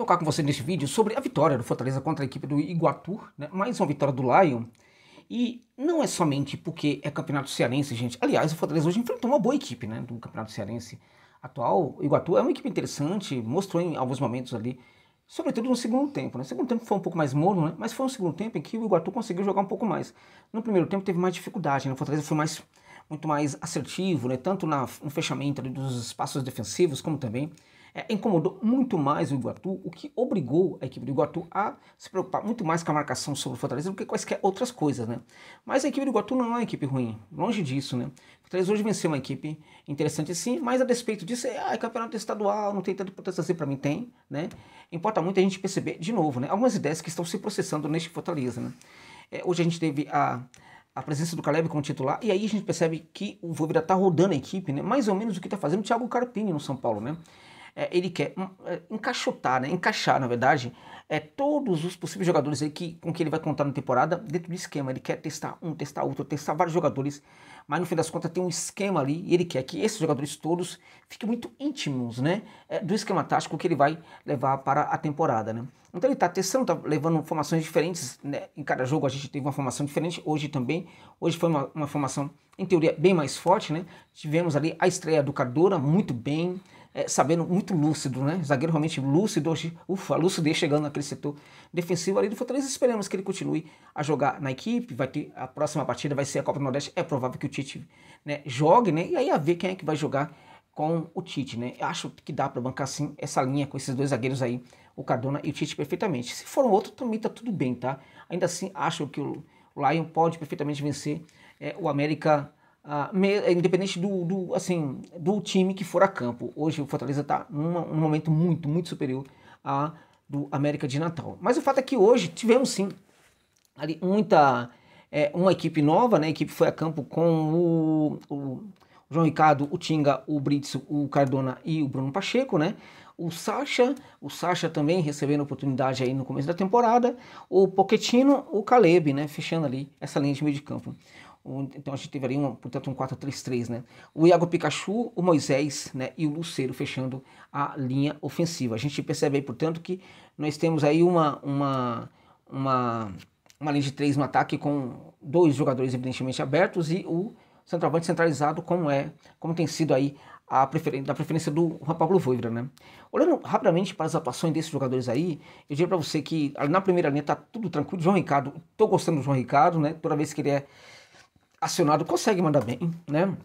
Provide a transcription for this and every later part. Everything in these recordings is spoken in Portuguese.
tocar com você neste vídeo sobre a vitória do Fortaleza contra a equipe do Iguatu, né? mais uma vitória do Lion. E não é somente porque é campeonato cearense, gente. Aliás, o Fortaleza hoje enfrentou uma boa equipe né, do campeonato cearense atual. O Iguatu é uma equipe interessante, mostrou em alguns momentos ali, sobretudo no segundo tempo. Né? O segundo tempo foi um pouco mais morno, né? mas foi um segundo tempo em que o Iguatu conseguiu jogar um pouco mais. No primeiro tempo teve mais dificuldade, né? o Fortaleza foi mais, muito mais assertivo, né? tanto na, no fechamento dos espaços defensivos, como também é, incomodou muito mais o Iguatu, o que obrigou a equipe do Iguatu a se preocupar muito mais com a marcação sobre o Fortaleza do que quaisquer outras coisas, né? Mas a equipe do Iguatu não é uma equipe ruim, longe disso, né? O Fortaleza hoje venceu uma equipe interessante sim, mas a despeito disso, é, ah, é campeonato estadual, não tem tanta importância assim para mim, tem, né? Importa muito a gente perceber, de novo, né? Algumas ideias que estão se processando neste Fortaleza, né? É, hoje a gente teve a a presença do Caleb como titular, e aí a gente percebe que o Voivoda tá rodando a equipe, né? Mais ou menos o que tá fazendo o Thiago Carpini no São Paulo, né? é, ele quer hum, é, encaixotar, né, encaixar, na verdade, é, todos os possíveis jogadores aí que, com que ele vai contar na temporada dentro do esquema. Ele quer testar um, testar outro, testar vários jogadores, mas no fim das contas tem um esquema ali e ele quer que esses jogadores todos fiquem muito íntimos né, é, do esquema tático que ele vai levar para a temporada. Né. Então ele está testando, está levando formações diferentes. Né, em cada jogo a gente teve uma formação diferente, hoje também. Hoje foi uma, uma formação, em teoria, bem mais forte. Né. Tivemos ali a estreia do Cardona, muito bem é, sabendo, muito lúcido, né? Zagueiro realmente lúcido hoje, ufa, lucidez chegando naquele setor defensivo ali do Fortaleza. Esperamos que ele continue a jogar na equipe. Vai ter a próxima partida, vai ser a Copa do Nordeste. É provável que o Tite né, jogue, né? E aí a ver quem é que vai jogar com o Tite, né? Acho que dá para bancar sim essa linha com esses dois zagueiros aí, o Cardona e o Tite perfeitamente. Se for um outro, também tá tudo bem, tá? Ainda assim, acho que o Lion pode perfeitamente vencer é, o América ah, é independente do, do, assim, do time que for a campo. Hoje o Fortaleza está num momento muito, muito superior a do América de Natal. Mas o fato é que hoje tivemos sim ali muita é, uma equipe nova, né? A equipe foi a campo com o, o João Ricardo, o Tinga, o Britson, o Cardona e o Bruno Pacheco, né? O Sacha, o Sacha também recebendo oportunidade aí no começo da temporada, o Poquetino, o Caleb, né? Fechando ali essa linha de meio de campo então a gente tiveria um, portanto, um 4-3-3, né? O Iago Pikachu, o Moisés né? e o Luceiro fechando a linha ofensiva. A gente percebe aí, portanto, que nós temos aí uma, uma, uma, uma linha de três no ataque com dois jogadores evidentemente abertos e o centroavante centralizado, como é, como tem sido aí a preferência, da preferência do Juan Pablo Voivra, né? Olhando rapidamente para as atuações desses jogadores aí, eu diria para você que na primeira linha tá tudo tranquilo. João Ricardo, tô gostando do João Ricardo, né? Toda vez que ele é acionado consegue mandar bem, né?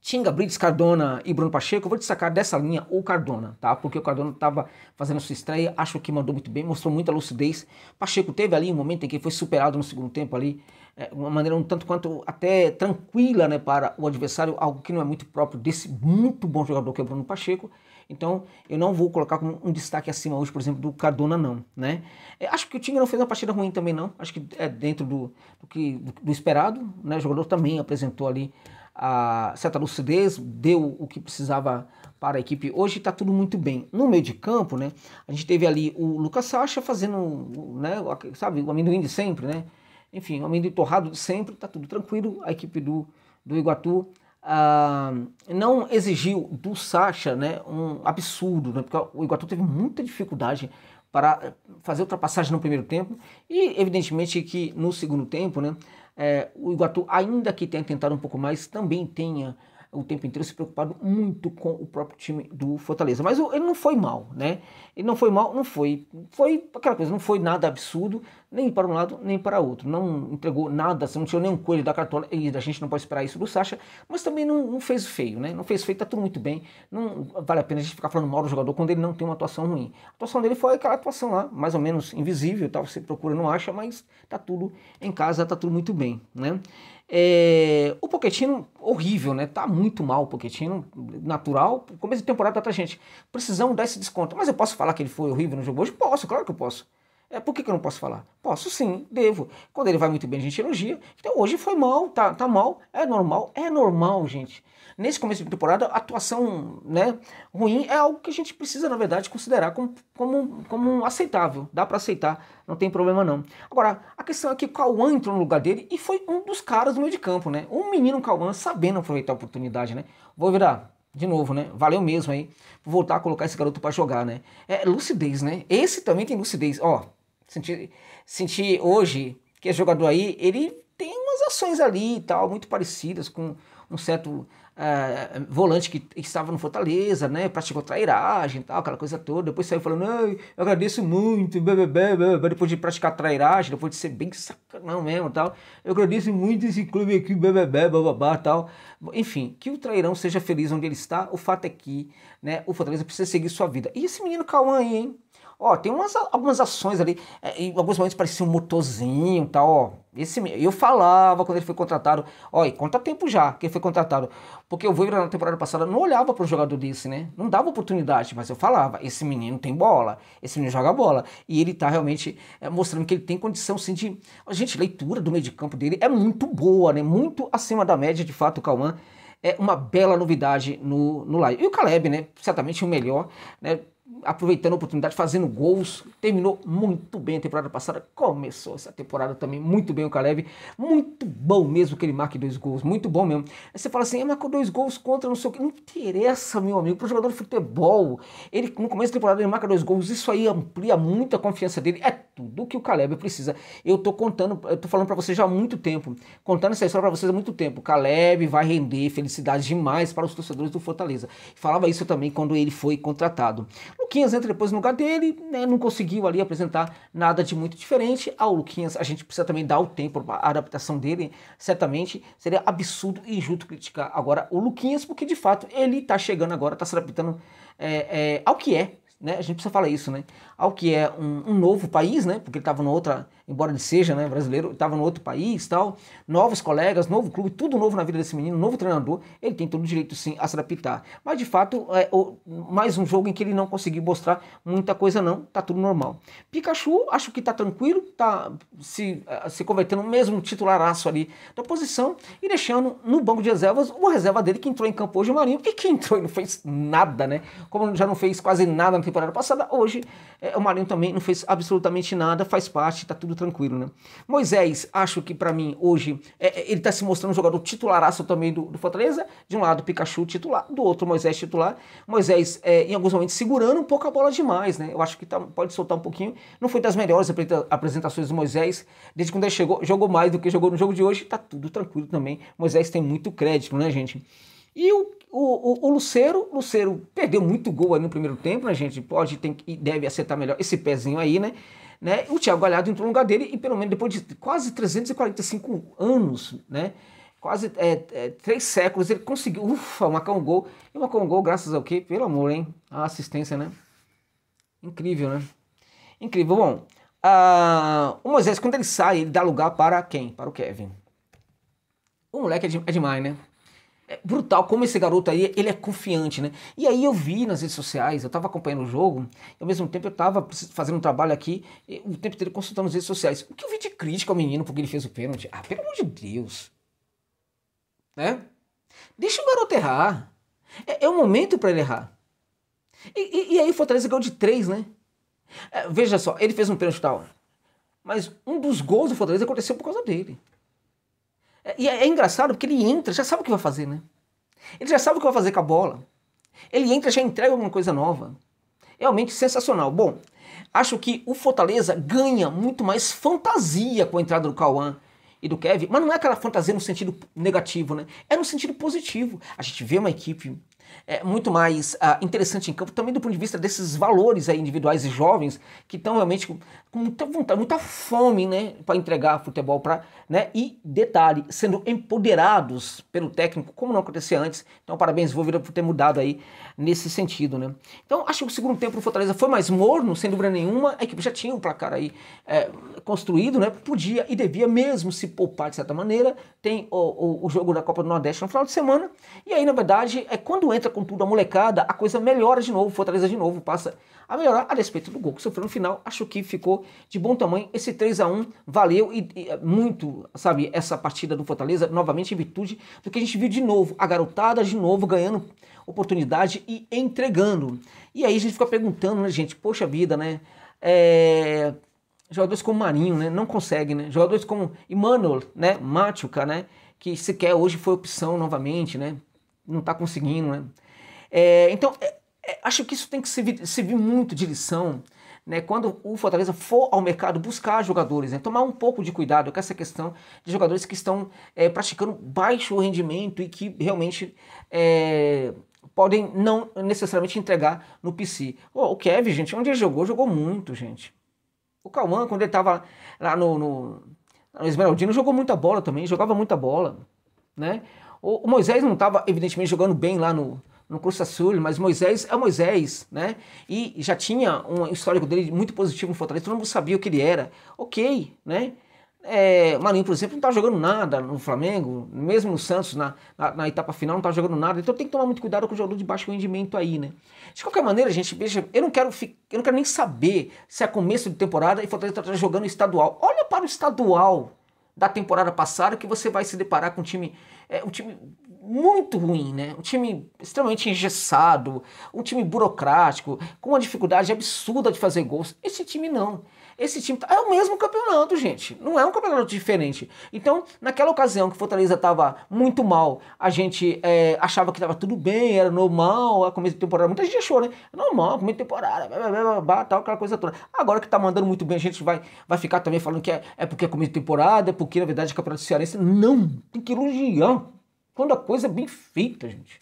Tinga, Brits, Cardona e Bruno Pacheco, eu vou destacar dessa linha o Cardona, tá? Porque o Cardona estava fazendo sua estreia, acho que mandou muito bem, mostrou muita lucidez. Pacheco teve ali um momento em que foi superado no segundo tempo ali, é, uma maneira um tanto quanto até tranquila, né, para o adversário, algo que não é muito próprio desse muito bom jogador que é o Bruno Pacheco. Então eu não vou colocar como um destaque acima hoje, por exemplo, do Cardona, não. Né? É, acho que o Tinga não fez uma partida ruim também, não. Acho que é dentro do, do, que, do esperado. Né? O jogador também apresentou ali a certa lucidez, deu o que precisava para a equipe. Hoje está tudo muito bem. No meio de campo, né, a gente teve ali o Lucas Sacha fazendo, né, sabe, o amendoim de sempre, né? Enfim, o amendoim torrado de sempre, está tudo tranquilo. A equipe do, do Iguatu Uh, não exigiu do Sacha né, um absurdo, né, porque o Iguatu teve muita dificuldade para fazer ultrapassagem no primeiro tempo e, evidentemente, que no segundo tempo né, é, o Iguatu, ainda que tenha tentado um pouco mais, também tenha o tempo inteiro se preocupado muito com o próprio time do Fortaleza. Mas ele não foi mal, né? Ele não foi mal, não foi. Foi aquela coisa, não foi nada absurdo, nem para um lado, nem para outro. Não entregou nada, assim, não tirou nenhum coelho da cartola, e a gente não pode esperar isso do Sacha, mas também não, não fez feio, né? Não fez feio, tá tudo muito bem. Não vale a pena a gente ficar falando mal do jogador quando ele não tem uma atuação ruim. A atuação dele foi aquela atuação lá, mais ou menos invisível, tá? você procura, não acha, mas tá tudo em casa, tá tudo muito bem, né? É, o Poquetino, horrível, né? Tá muito mal o Poquetino, natural. Começo de temporada tá pra gente. Precisamos dar esse desconto. Mas eu posso falar que ele foi horrível no jogo hoje? Posso, claro que eu posso. É, por que, que eu não posso falar? Posso sim, devo. Quando ele vai muito bem, a gente elogia. Então hoje foi mal, tá, tá mal, é normal, é normal, gente. Nesse começo de temporada, atuação né, ruim é algo que a gente precisa, na verdade, considerar como, como, como aceitável. Dá para aceitar, não tem problema não. Agora, a questão é que o Cauã entrou no lugar dele e foi um dos caras do meio de campo, né? Um menino Cauã sabendo aproveitar a oportunidade, né? Vou virar, de novo, né? Valeu mesmo aí. Vou voltar a colocar esse garoto para jogar, né? É lucidez, né? Esse também tem lucidez. Ó, sentir sentir hoje que esse jogador aí, ele tem umas ações ali e tal, muito parecidas com um certo uh, volante que estava no Fortaleza, né? Praticou trairagem e tal, aquela coisa toda. Depois saiu falando, eu agradeço muito, blá, blá, blá, blá. depois de praticar trairagem, depois de ser bem sacanão mesmo tal. Eu agradeço muito esse clube aqui, blá, blá, blá, blá, blá, tal. Enfim, que o trairão seja feliz onde ele está, o fato é que né, o Fortaleza precisa seguir sua vida. E esse menino Cauã aí, hein? Ó, tem umas, algumas ações ali, é, em alguns momentos parecia um motorzinho tal, tá, ó. Esse, eu falava quando ele foi contratado, ó, e conta tempo já que ele foi contratado. Porque eu Voivoda na temporada passada não olhava para o jogador desse, né? Não dava oportunidade, mas eu falava, esse menino tem bola, esse menino joga bola. E ele tá realmente é, mostrando que ele tem condição, sim, de... Gente, leitura do meio de campo dele é muito boa, né? Muito acima da média, de fato, o Cauã é uma bela novidade no, no live. E o Caleb, né? Certamente o melhor, né? aproveitando a oportunidade, fazendo gols. Terminou muito bem a temporada passada. Começou essa temporada também muito bem o Caleb. Muito bom mesmo que ele marque dois gols. Muito bom mesmo. Aí você fala assim, ele é, marcou dois gols contra não sei o que. Não interessa, meu amigo. Para o jogador de futebol, ele no começo da temporada ele marca dois gols. Isso aí amplia muito a confiança dele. É tudo que o Caleb precisa. Eu tô contando, eu tô falando para vocês já há muito tempo. Contando essa história para vocês há muito tempo. Caleb vai render felicidade demais para os torcedores do Fortaleza. Falava isso também quando ele foi contratado. Luquinhas entra depois no lugar dele, né, não conseguiu ali apresentar nada de muito diferente. Ao Luquinhas, a gente precisa também dar o tempo para a adaptação dele, certamente seria absurdo e injusto criticar agora o Luquinhas, porque de fato ele está chegando agora, está se adaptando é, é, ao que é né? A gente precisa falar isso, né? Ao que é um, um novo país, né? Porque ele estava numa outra embora ele seja né, brasileiro, estava no outro país tal, novos colegas, novo clube, tudo novo na vida desse menino, novo treinador, ele tem todo o direito sim a se adaptar. Mas de fato, é, o, mais um jogo em que ele não conseguiu mostrar muita coisa não, tá tudo normal. Pikachu, acho que tá tranquilo, tá se, eh, se convertendo no mesmo titularaço ali da posição e deixando no banco de reservas o reserva dele que entrou em campo hoje, o Marinho, e que entrou e não fez nada, né? Como já não fez quase nada na temporada passada, hoje é, o Marinho também não fez absolutamente nada, faz parte, tá tudo tranquilo, né? Moisés, acho que para mim hoje é, é ele está se mostrando um jogador titularaço também do, do, Fortaleza. De um lado, Pikachu titular, do outro, Moisés titular. Moisés, é, em alguns momentos, segurando um pouco a bola demais, né? Eu acho que tá, pode soltar um pouquinho. Não foi das melhores apresentações do Moisés. Desde quando ele chegou, jogou mais do que jogou no jogo de hoje. Tá tudo tranquilo também. Moisés tem muito crédito, né, gente? E o, o, o, Luceiro, Luceiro perdeu muito gol ali no primeiro tempo, né, gente? Pode, tem e deve acertar melhor esse pezinho aí, né? né? O Thiago Galhardo entrou no lugar dele e pelo menos depois de quase 345 anos, né? Quase é, é, três séculos, ele conseguiu, ufa, marcar um gol. E marcou um gol graças ao quê? Pelo amor, hein? A assistência, né? Incrível, né? Incrível. Bom, o Moisés, quando ele sai, ele dá lugar para quem? Para o Kevin. O moleque é, de, é demais, né? é brutal como esse garoto aí, ele é confiante, né? E aí eu vi nas redes sociais, eu tava acompanhando o jogo, e ao mesmo tempo eu tava fazendo um trabalho aqui, o tempo inteiro consultando as redes sociais. O que eu vi de crítica ao menino porque ele fez o pênalti? Ah, pelo amor de Deus. Né? Deixa o garoto errar. É, é o momento para ele errar. E, e, e aí o Fortaleza ganhou de 3, né? É, veja só, ele fez um pênalti tal. Mas um dos gols do Fortaleza aconteceu por causa dele. E é, é engraçado porque ele entra, já sabe o que vai fazer, né? Ele já sabe o que vai fazer com a bola. Ele entra, já entrega alguma coisa nova. Realmente sensacional. Bom, acho que o Fortaleza ganha muito mais fantasia com a entrada do Cauã e do Kevin, mas não é aquela fantasia no sentido negativo, né? É no sentido positivo. A gente vê uma equipe é, muito mais uh, interessante em campo, também do ponto de vista desses valores aí, individuais e jovens que estão realmente com muita vontade, muita fome, né, para entregar futebol para, né? E detalhe, sendo empoderados pelo técnico, como não acontecia antes. Então, parabéns Vovira por ter mudado aí nesse sentido, né? Então, acho que o segundo tempo do Fortaleza foi mais morno, sem dúvida nenhuma. A equipe já tinha um placar aí é, construído, né? Podia e devia mesmo se poupar de certa maneira. Tem o, o, o jogo da Copa do Nordeste no final de semana. E aí, na verdade, é quando entra com tudo a molecada, a coisa melhora de novo, Fortaleza de novo passa a melhorar a respeito do gol que sofreu no final. Acho que ficou de bom tamanho. Esse 3 a 1 valeu e, e, é, muito, sabe, essa partida do Fortaleza, novamente em virtude do que a gente viu de novo, a garotada de novo ganhando oportunidade e entregando. E aí a gente fica perguntando, né, gente, poxa vida, né? É, jogadores como Marinho, né, não conseguem, né? Jogadores como Emmanuel, né, Machuca, né, que sequer hoje foi opção novamente, né? Não está conseguindo, né? É, então, é, é, acho que isso tem que servir, servir muito de lição né, quando o Fortaleza for ao mercado buscar jogadores, né, tomar um pouco de cuidado com essa questão de jogadores que estão é, praticando baixo rendimento e que realmente é, podem não necessariamente entregar no PC. Oh, o Kevin, gente, onde ele jogou, jogou muito, gente. O Cauã, quando ele estava lá no, no, no Esmeraldino, jogou muita bola também, jogava muita bola, né? O, o Moisés não estava, evidentemente, jogando bem lá no, no curso Sul, mas Moisés é Moisés, né? E já tinha um histórico dele muito positivo no Fortaleza, todo mundo sabia o que ele era. Ok, né? É, Marinho, por exemplo, não estava tá jogando nada no Flamengo, mesmo no Santos, na, na, na etapa final, não estava tá jogando nada. Então tem que tomar muito cuidado com o jogador de baixo rendimento aí, né? De qualquer maneira, gente, veja, eu não quero, eu não quero nem saber se é começo de temporada e Fortaleza está jogando estadual. Olha para o estadual da temporada passada que você vai se deparar com um time, é, um time muito ruim, né? Um time extremamente engessado, um time burocrático, com uma dificuldade absurda de fazer gols. Esse time não. Esse time tá, é o mesmo campeonato, gente. Não é um campeonato diferente. Então, naquela ocasião que o Fortaleza tava muito mal, a gente é, achava que tava tudo bem, era normal, a começo de temporada. Muita gente achou, né? Normal, começo de temporada, blá, blá, blá, tal, aquela coisa toda. Agora que tá mandando muito bem, a gente vai, vai ficar também falando que é, é porque é começo de temporada, é porque na verdade é campeonato cearense. Não! Tem que elogiar. Quando a coisa é bem feita, gente.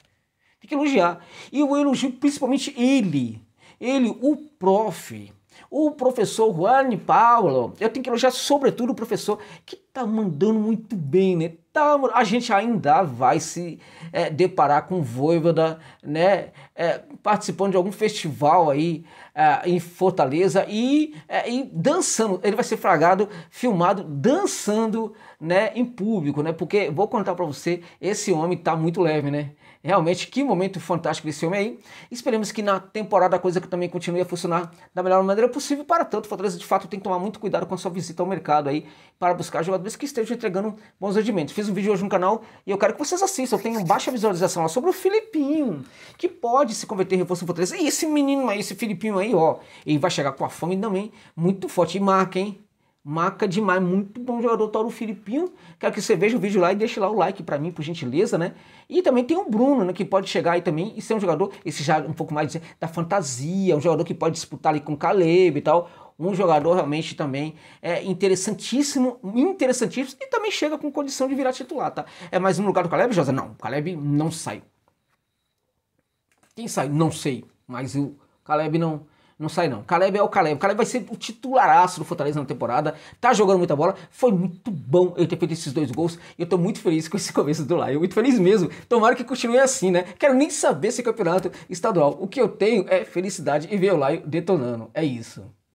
Tem que elogiar. E eu elogio principalmente ele. Ele, o prof. O professor Juan Paulo, eu tenho que elogiar sobretudo o professor que tá mandando muito bem, né? Tá, a gente ainda vai se é, deparar com Voivoda, né, é, participando de algum festival aí é, em Fortaleza e, é, e, dançando. Ele vai ser fragado, filmado, dançando, né, em público, né, porque vou contar para você, esse homem tá muito leve, né. Realmente, que momento fantástico desse homem aí. Esperemos que na temporada a coisa que também continue a funcionar da melhor maneira possível. Para tanto, Fortaleza de fato tem que tomar muito cuidado com a sua visita ao mercado aí para buscar jogadores que estejam entregando bons rendimentos fiz um vídeo hoje no canal e eu quero que vocês assistam. Eu tenho baixa visualização lá sobre o Filipinho, que pode se converter em reforço fortaleza. E esse menino aí, esse Filipinho aí, ó, ele vai chegar com a fome também, muito forte. E marca, hein? Marca demais, muito bom jogador, Toro Filipinho. Quero que você veja o vídeo lá e deixe lá o like para mim, por gentileza, né? E também tem o Bruno, né, que pode chegar aí também e ser um jogador, esse já um pouco mais da fantasia, um jogador que pode disputar ali com o Caleb e tal um jogador realmente também é interessantíssimo, interessantíssimo e também chega com condição de virar titular, tá? É mais um lugar do Caleb, Josa? Não, o Caleb não sai. Quem sai? Não sei, mas o Caleb não não sai não. Caleb é o Caleb. O Caleb vai ser o titularaço do Fortaleza na temporada. Tá jogando muita bola. Foi muito bom eu ter feito esses dois gols. E eu tô muito feliz com esse começo do Lion. Muito feliz mesmo. Tomara que continue assim, né? Quero nem saber se é campeonato estadual. O que eu tenho é felicidade e ver o Lion detonando. É isso.